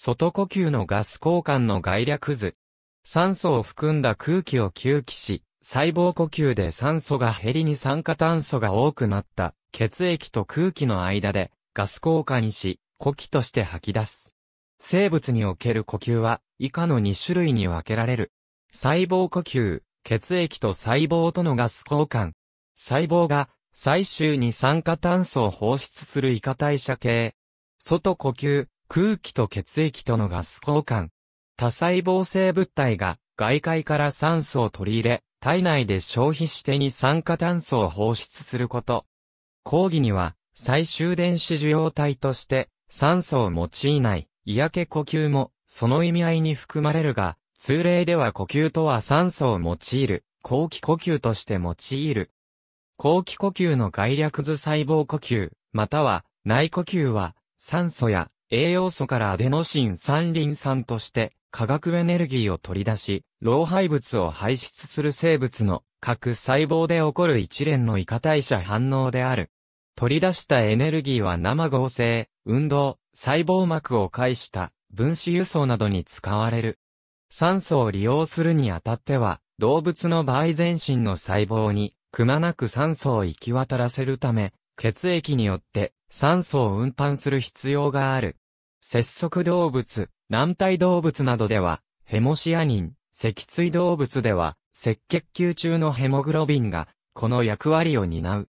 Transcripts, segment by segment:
外呼吸のガス交換の概略図。酸素を含んだ空気を吸気し、細胞呼吸で酸素が減りに酸化炭素が多くなった血液と空気の間でガス交換し、呼気として吐き出す。生物における呼吸は以下の2種類に分けられる。細胞呼吸、血液と細胞とのガス交換。細胞が最終に酸化炭素を放出する異化代謝系。外呼吸、空気と血液とのガス交換。多細胞性物体が外界から酸素を取り入れ、体内で消費して二酸化炭素を放出すること。講義には、最終電子受容体として酸素を用いない、嫌気呼吸もその意味合いに含まれるが、通例では呼吸とは酸素を用いる、後期呼吸として用いる。後期呼吸の概略図細胞呼吸、または内呼吸は、酸素や栄養素からアデノシン三リン酸として化学エネルギーを取り出し、老廃物を排出する生物の各細胞で起こる一連の異化代謝反応である。取り出したエネルギーは生合成、運動、細胞膜を介した分子輸送などに使われる。酸素を利用するにあたっては、動物の場合全身の細胞にくまなく酸素を行き渡らせるため、血液によって酸素を運搬する必要がある。節足動物、軟体動物などでは、ヘモシアニン、脊椎動物では、赤血球中のヘモグロビンが、この役割を担う。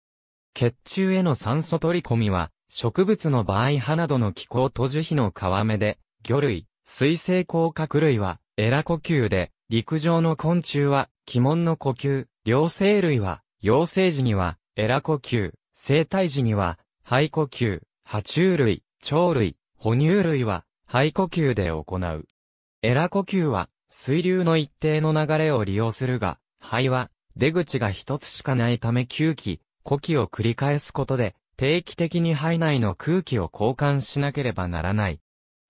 血中への酸素取り込みは、植物の場合葉などの気候と樹皮の皮目で、魚類、水生甲殻類は、エラ呼吸で、陸上の昆虫は、鬼門の呼吸、両生類は、幼生時には、エラ呼吸、生体時には、肺呼吸、爬虫類、鳥類、哺乳類は、肺呼吸で行う。エラ呼吸は、水流の一定の流れを利用するが、肺は、出口が一つしかないため吸気、呼気を繰り返すことで、定期的に肺内の空気を交換しなければならない。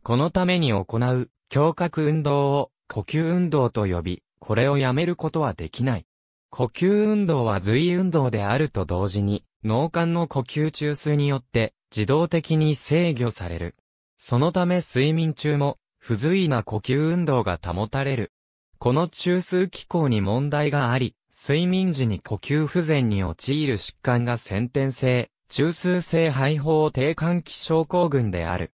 このために行う、胸郭運動を、呼吸運動と呼び、これをやめることはできない。呼吸運動は随運動であると同時に、脳幹の呼吸中枢によって自動的に制御される。そのため睡眠中も不随意な呼吸運動が保たれる。この中枢機構に問題があり、睡眠時に呼吸不全に陥る疾患が先天性、中枢性肺胞低換気症候群である。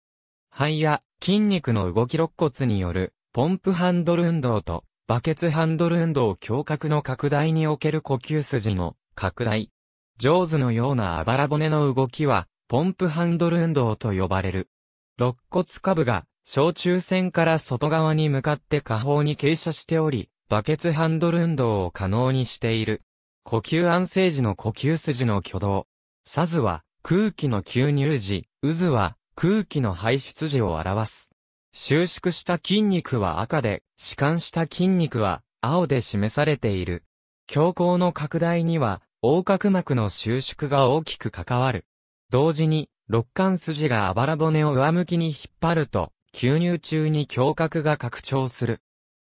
肺や筋肉の動き肋骨によるポンプハンドル運動とバケツハンドル運動胸郭の拡大における呼吸筋の拡大、ジョーズのようなあばら骨の動きは、ポンプハンドル運動と呼ばれる。肋骨下部が、小中線から外側に向かって下方に傾斜しており、バケツハンドル運動を可能にしている。呼吸安静時の呼吸筋の挙動。サズは空気の吸入時、渦は空気の排出時を表す。収縮した筋肉は赤で、弛緩した筋肉は青で示されている。強行の拡大には横隔膜の収縮が大きく関わる。同時に、肋間筋があばら骨を上向きに引っ張ると、吸入中に胸郭が拡張する。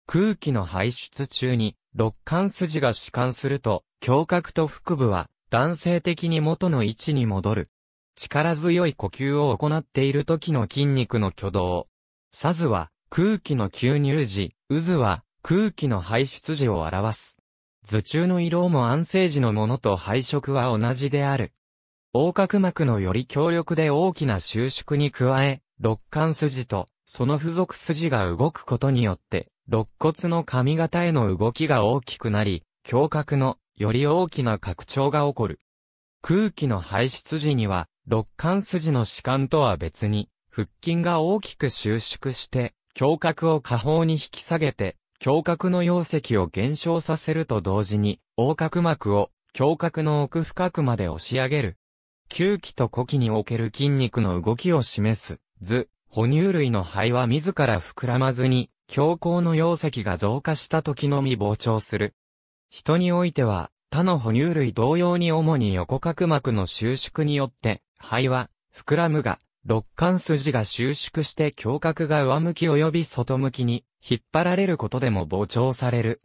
空気の排出中に、肋間筋が弛緩すると、胸郭と腹部は、男性的に元の位置に戻る。力強い呼吸を行っている時の筋肉の挙動。サズは、空気の吸入時、渦は、空気の排出時を表す。図中の色も安静時のものと配色は同じである。横隔膜のより強力で大きな収縮に加え、肋間筋とその付属筋が動くことによって、肋骨の髪型への動きが大きくなり、胸郭のより大きな拡張が起こる。空気の排出時には、肋間筋の弛緩とは別に、腹筋が大きく収縮して、胸郭を下方に引き下げて、胸郭の容積を減少させると同時に、横隔膜を胸郭の奥深くまで押し上げる。吸気と呼気における筋肉の動きを示す図、哺乳類の肺は自ら膨らまずに、強行の容積が増加した時のみ膨張する。人においては、他の哺乳類同様に主に横隔膜の収縮によって、肺は膨らむが、肋間筋が収縮して胸郭が上向き及び外向きに引っ張られることでも膨張される。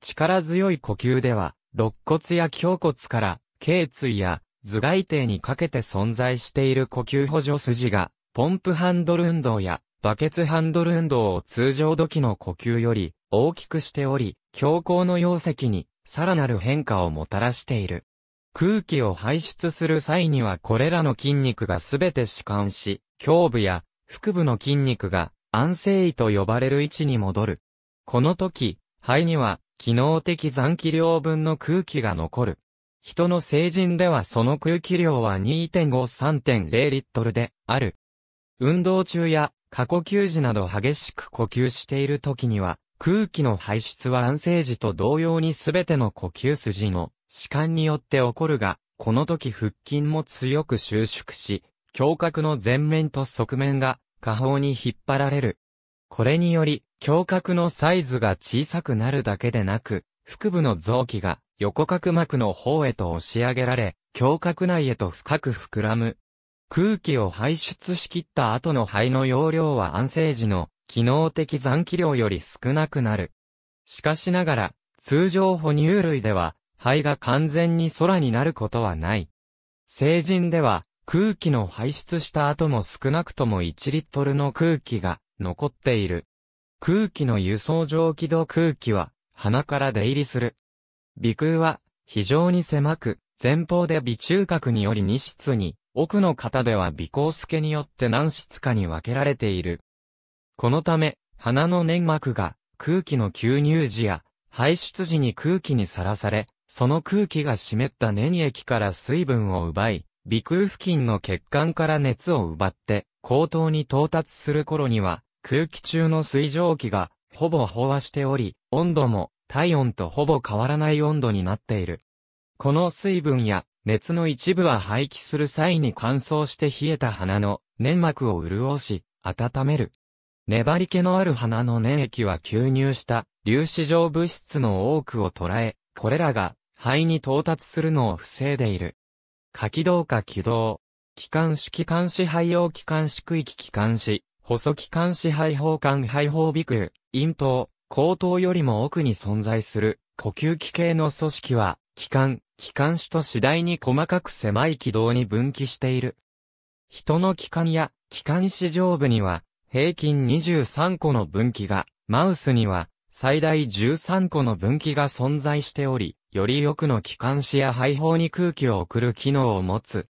力強い呼吸では、肋骨や胸骨から、頸椎や頭蓋底にかけて存在している呼吸補助筋が、ポンプハンドル運動やバケツハンドル運動を通常時の呼吸より大きくしており、強行の容積にさらなる変化をもたらしている。空気を排出する際にはこれらの筋肉がすべて弛緩し、胸部や腹部の筋肉が安静位と呼ばれる位置に戻る。この時、肺には、機能的残気量分の空気が残る。人の成人ではその空気量は2.5-3.0リットルである。運動中や過呼吸時など激しく呼吸している時には空気の排出は安静時と同様に全ての呼吸筋の弛緩によって起こるが、この時腹筋も強く収縮し、胸郭の前面と側面が下方に引っ張られる。これにより、胸郭のサイズが小さくなるだけでなく、腹部の臓器が横隔膜の方へと押し上げられ、胸郭内へと深く膨らむ。空気を排出しきった後の肺の容量は安静時の機能的残気量より少なくなる。しかしながら、通常哺乳類では、肺が完全に空になることはない。成人では、空気の排出した後も少なくとも1リットルの空気が残っている。空気の輸送上気度空気は鼻から出入りする。鼻腔は非常に狭く、前方で微中核により2室に、奥の方では微光助によって何室かに分けられている。このため、鼻の粘膜が空気の吸入時や排出時に空気にさらされ、その空気が湿った粘液から水分を奪い、鼻腔付近の血管から熱を奪って、口頭に到達する頃には、空気中の水蒸気が、ほぼ飽和しており、温度も、体温とほぼ変わらない温度になっている。この水分や、熱の一部は排気する際に乾燥して冷えた鼻の粘膜を潤し、温める。粘り気のある鼻の粘液は吸入した粒子状物質の多くを捉え、これらが肺に到達するのを防いでいる。下気道下気道。気管式気管支肺用気管支区域気管支、細気管支肺胞管肺胞鼻腔、咽頭、後頭よりも奥に存在する呼吸器系の組織は、気管、気管支と次第に細かく狭い気道に分岐している。人の気管や気管支上部には、平均23個の分岐が、マウスには最大13個の分岐が存在しており、より奥の気管支や肺胞に空気を送る機能を持つ。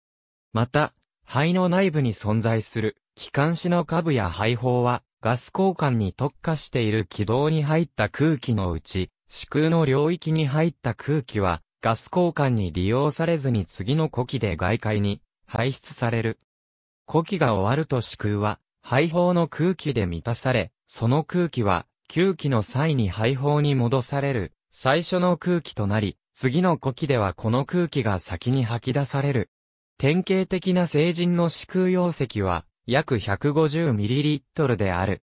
また、肺の内部に存在する気管支の下部や肺胞は、ガス交換に特化している軌道に入った空気のうち、子宮の領域に入った空気は、ガス交換に利用されずに次の呼気で外界に排出される。呼気が終わると子宮は、肺胞の空気で満たされ、その空気は、吸気の際に肺胞に戻される最初の空気となり、次の呼気ではこの空気が先に吐き出される。典型的な成人の子空溶石は約 150ml である。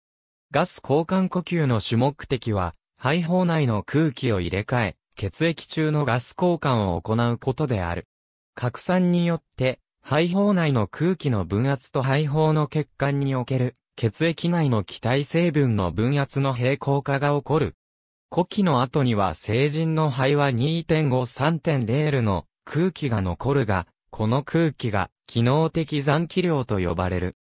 ガス交換呼吸の主目的は、肺胞内の空気を入れ替え、血液中のガス交換を行うことである。拡散によって、肺胞内の空気の分圧と肺胞の血管における血液内の気体成分の分圧の平衡化が起こる。古希の後には成人の肺は2.5-3.0ルの空気が残るが、この空気が機能的残気量と呼ばれる。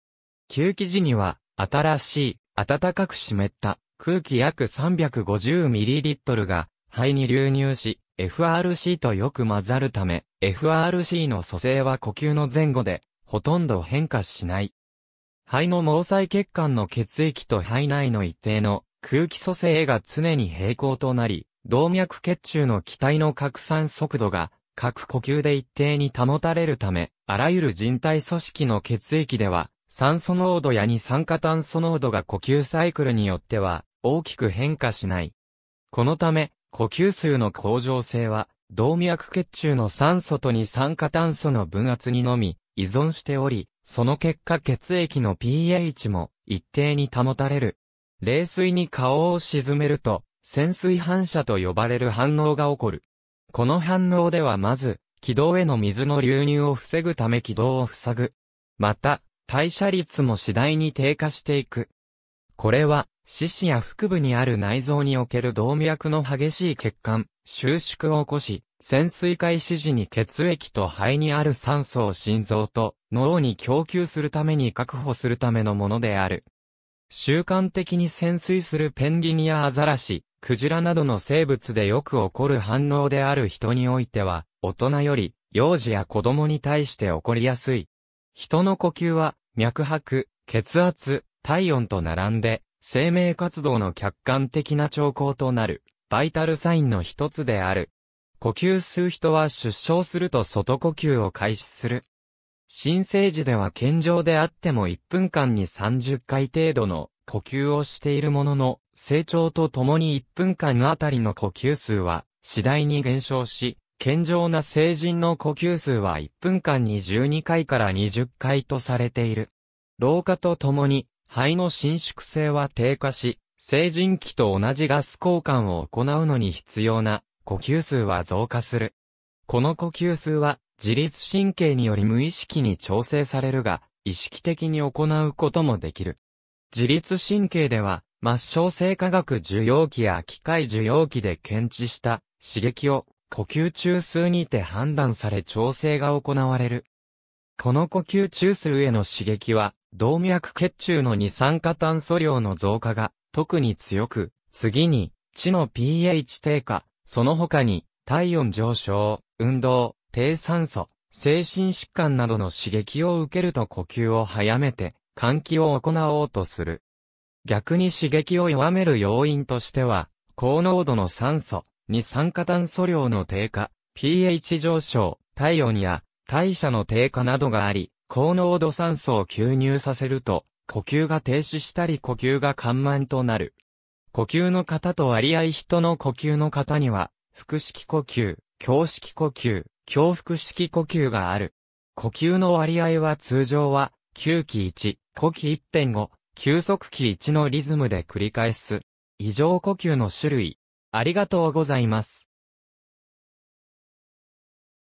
休気時には新しい暖かく湿った空気約 350ml が肺に流入し、FRC とよく混ざるため、FRC の蘇生は呼吸の前後でほとんど変化しない。肺の毛細血管の血液と肺内の一定の空気組成が常に平行となり、動脈血中の気体の拡散速度が、各呼吸で一定に保たれるため、あらゆる人体組織の血液では、酸素濃度や二酸化炭素濃度が呼吸サイクルによっては、大きく変化しない。このため、呼吸数の向上性は、動脈血中の酸素と二酸化炭素の分圧にのみ、依存しており、その結果血液の pH も一定に保たれる。冷水に顔を沈めると、潜水反射と呼ばれる反応が起こる。この反応ではまず、軌道への水の流入を防ぐため軌道を塞ぐ。また、代謝率も次第に低下していく。これは、四肢や腹部にある内臓における動脈の激しい血管、収縮を起こし、潜水開始時に血液と肺にある酸素を心臓と脳に供給するために確保するためのものである。習慣的に潜水するペンギンやアザラシ、クジラなどの生物でよく起こる反応である人においては、大人より幼児や子供に対して起こりやすい。人の呼吸は、脈拍、血圧、体温と並んで、生命活動の客観的な兆候となる、バイタルサインの一つである。呼吸する人は出生すると外呼吸を開始する。新生児では健常であっても1分間に30回程度の呼吸をしているものの、成長とともに1分間あたりの呼吸数は次第に減少し、健常な成人の呼吸数は1分間に12回から20回とされている。老化とともに肺の伸縮性は低下し、成人期と同じガス交換を行うのに必要な呼吸数は増加する。この呼吸数は自律神経により無意識に調整されるが、意識的に行うこともできる。自律神経では、末梢性化学受容器や機械受容器で検知した刺激を呼吸中枢にて判断され調整が行われる。この呼吸中枢への刺激は、動脈血中の二酸化炭素量の増加が特に強く、次に、血の pH 低下、その他に、体温上昇、運動、低酸素、精神疾患などの刺激を受けると呼吸を早めて、換気を行おうとする。逆に刺激を弱める要因としては、高濃度の酸素、二酸化炭素量の低下、pH 上昇、体温や代謝の低下などがあり、高濃度酸素を吸入させると、呼吸が停止したり呼吸が緩慢となる。呼吸の方と割合人の呼吸の方には、腹式呼吸、胸式呼吸、胸腹式呼吸がある。呼吸の割合は通常は、吸気1、呼気1.5、休息期1のリズムで繰り返す。異常呼吸の種類。ありがとうございます。